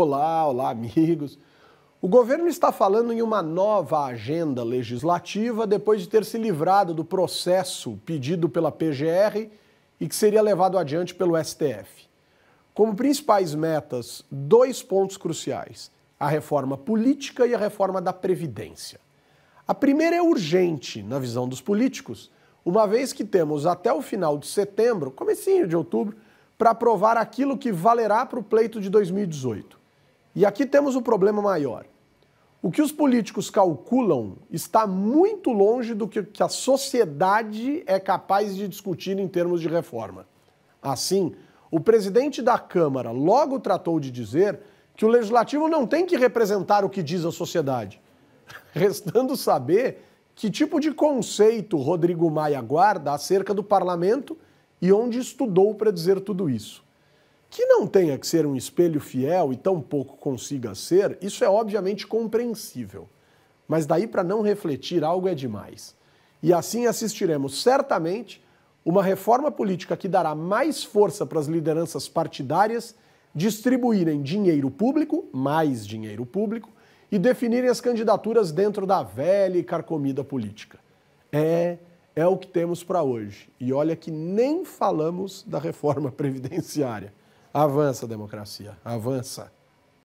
Olá, olá, amigos. O governo está falando em uma nova agenda legislativa depois de ter se livrado do processo pedido pela PGR e que seria levado adiante pelo STF. Como principais metas, dois pontos cruciais: a reforma política e a reforma da Previdência. A primeira é urgente, na visão dos políticos, uma vez que temos até o final de setembro, comecinho de outubro, para aprovar aquilo que valerá para o pleito de 2018 e aqui temos o um problema maior. O que os políticos calculam está muito longe do que a sociedade é capaz de discutir em termos de reforma. Assim, o presidente da Câmara logo tratou de dizer que o legislativo não tem que representar o que diz a sociedade. Restando saber que tipo de conceito Rodrigo Maia guarda acerca do parlamento e onde estudou para dizer tudo isso. Que não tenha que ser um espelho fiel e tão pouco consiga ser, isso é obviamente compreensível. Mas daí para não refletir algo é demais. E assim assistiremos certamente uma reforma política que dará mais força para as lideranças partidárias distribuírem dinheiro público, mais dinheiro público, e definirem as candidaturas dentro da velha e carcomida política. É, é o que temos para hoje. E olha que nem falamos da reforma previdenciária. Avança, a democracia, avança.